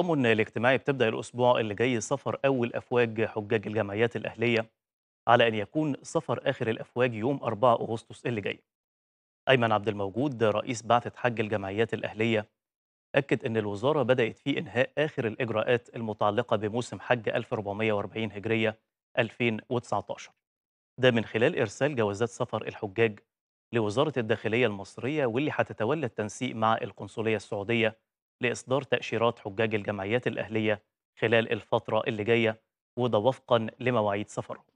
التضامن الاجتماعي بتبدا الاسبوع اللي جاي سفر اول افواج حجاج الجمعيات الاهليه على ان يكون سفر اخر الافواج يوم 4 اغسطس اللي جاي. ايمن عبد الموجود رئيس بعثه حج الجمعيات الاهليه اكد ان الوزاره بدات في انهاء اخر الاجراءات المتعلقه بموسم حج 1440 هجريه 2019. ده من خلال ارسال جوازات سفر الحجاج لوزاره الداخليه المصريه واللي هتتولى التنسيق مع القنصليه السعوديه لإصدار تأشيرات حجاج الجمعيات الأهلية خلال الفترة اللي جاية وده وفقا لمواعيد سفرهم